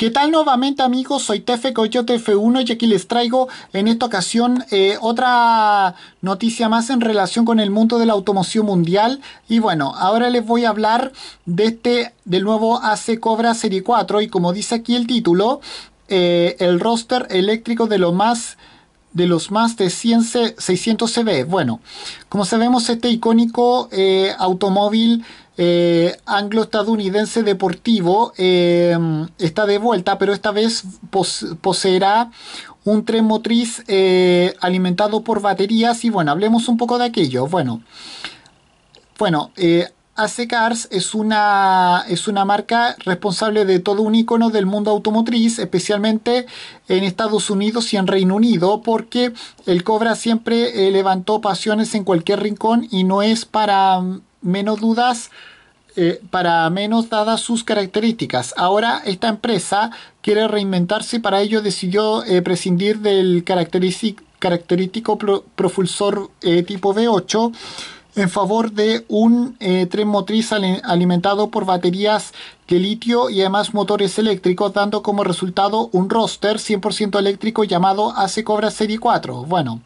¿Qué tal nuevamente amigos? Soy Tefe Coyote F1 y aquí les traigo en esta ocasión eh, otra noticia más en relación con el mundo de la automoción mundial. Y bueno, ahora les voy a hablar de este, del nuevo AC Cobra Serie 4 y como dice aquí el título, eh, el roster eléctrico de lo más de los más de 600 CV. Bueno, como sabemos este icónico eh, automóvil eh, anglo-estadounidense deportivo eh, está de vuelta, pero esta vez poseerá un tren motriz eh, alimentado por baterías. Y bueno, hablemos un poco de aquello. Bueno, bueno AC Cars es una, es una marca responsable de todo un icono del mundo automotriz, especialmente en Estados Unidos y en Reino Unido, porque el Cobra siempre levantó pasiones en cualquier rincón y no es para menos dudas eh, para menos dadas sus características. Ahora esta empresa quiere reinventarse y para ello decidió eh, prescindir del característico propulsor eh, tipo V8 en favor de un tren motriz alimentado por baterías de litio y además motores eléctricos, dando como resultado un roster 100% eléctrico llamado AC Cobra Serie 4. Bueno,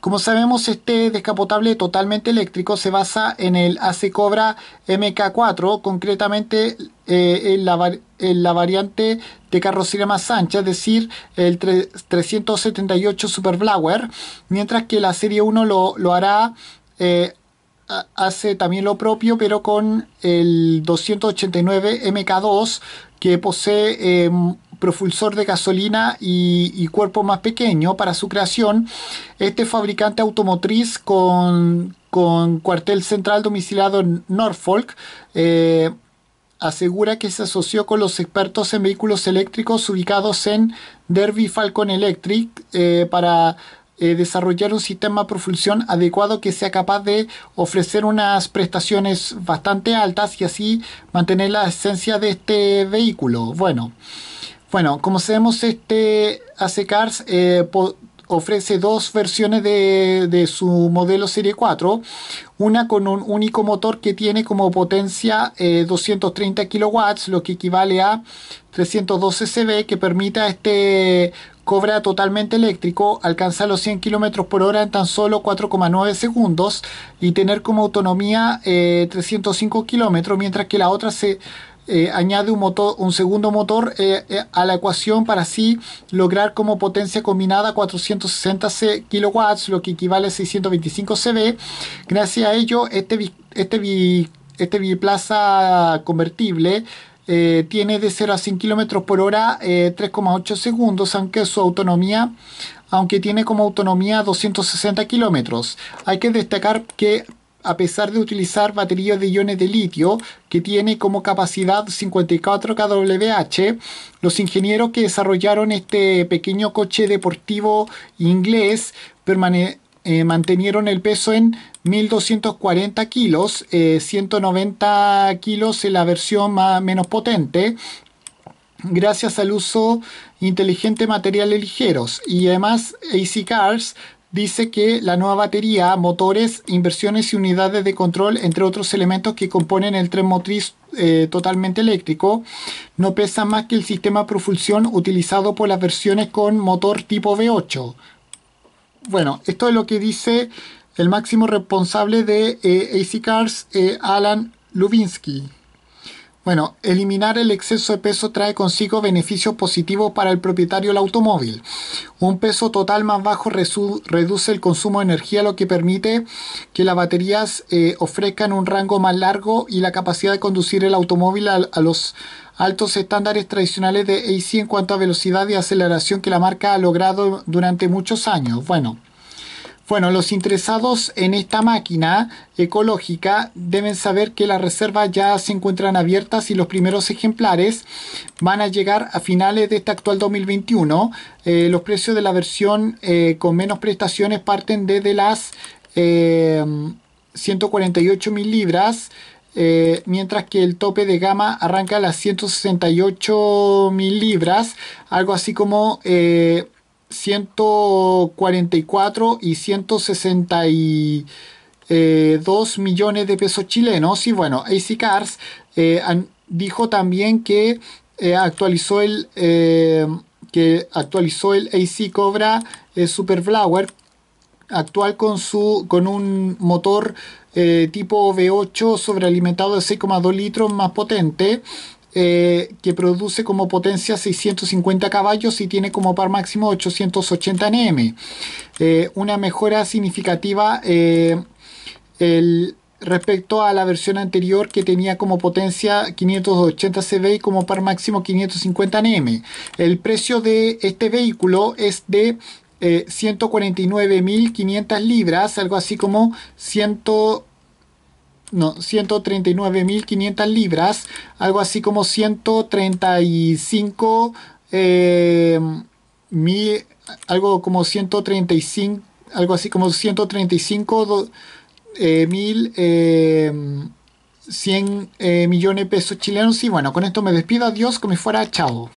como sabemos, este descapotable totalmente eléctrico se basa en el AC Cobra MK4, concretamente eh, en, la, variante de carrocería más ancha, es decir, el 378 Super Blower, mientras que la Serie 1 lo, hará... Eh, hace también lo propio pero con el 289 MK2 que posee em, propulsor de gasolina y, cuerpo más pequeño para su creación. Este fabricante automotriz con, cuartel central domiciliado en Norfolk eh, asegura que se asoció con los expertos en vehículos eléctricos ubicados en Derby Falcon Electric eh, para eh, desarrollar un sistema de propulsión adecuado que sea capaz de ofrecer unas prestaciones bastante altas y así mantener la esencia de este vehículo. Bueno. Bueno, como sabemos, este AC Cars eh, ofrece dos versiones de, su modelo Serie 4, una con un único motor que tiene como potencia 230 eh, kilowatts, lo que equivale a 312 CV, que permite a este cobra totalmente eléctrico alcanzar los 100 km por hora en tan solo 4,9 segundos y tener como autonomía 305 eh, km, mientras que la otra se eh, añade un, motor, un segundo motor eh, eh, a la ecuación para así lograr como potencia combinada 460 kW, lo que equivale a 625 CB. Gracias a ello, este, este, este biplaza convertible tiene de 0 a 100 km por hora 3,8 segundos, aunque su autonomía, aunque tiene como autonomía 260 km. Hay que destacar que a pesar de utilizar baterías de iones de litio que tiene como capacidad 54 kWh, los ingenieros que desarrollaron este pequeño coche deportivo inglés eh, mantenieron el peso en 1240 kilos, 190 eh, kilos en la versión menos potente, gracias al uso inteligente de materiales ligeros. Y además, AC Cars dice que la nueva batería, motores, inversiones y unidades de control, entre otros elementos que componen el tren motriz eh, totalmente eléctrico, no pesa más que el sistema propulsión utilizado por las versiones con motor tipo V8. Bueno, esto es lo que dice el máximo responsable de eh, AC Cars, eh, Alan Lubinsky. Bueno, eliminar el exceso de peso trae consigo beneficios positivos para el propietario del automóvil. Un peso total más bajo reduce el consumo de energía, lo que permite que las baterías eh, ofrezcan un rango más largo y la capacidad de conducir el automóvil a, a los altos estándares tradicionales de AC en cuanto a velocidad y aceleración que la marca ha logrado durante muchos años. Bueno, bueno, los interesados en esta máquina ecológica deben saber que las reservas ya se encuentran abiertas y los primeros ejemplares van a llegar a finales de este actual 2021. Eh, los precios de la versión eh, con menos prestaciones parten desde las 148 eh, mil libras. mientras que el tope de gama arranca a las 168 mil libras, algo así como 144 y 162 millones de pesos chilenos. Y bueno, AC Cars eh, dijo también que eh, actualizó el eh, que actualizó el AC Cobra Super Flower actual con su con un motor tipo V8 sobrealimentado de 6,2 litros más potente eh, que produce como potencia 650 caballos y tiene como par máximo 880 Nm. Eh, una mejora significativa eh, respecto a la versión anterior que tenía como potencia 580 CV y como par máximo 550 Nm. El precio de este vehículo es de 149.500 libras, algo así como 100 no, 139.500 libras, algo así como 135 eh, algo como 135 algo así como 135 eh, mil 100 eh, eh, millones de pesos chilenos y bueno con esto me despido adiós como me fuera chao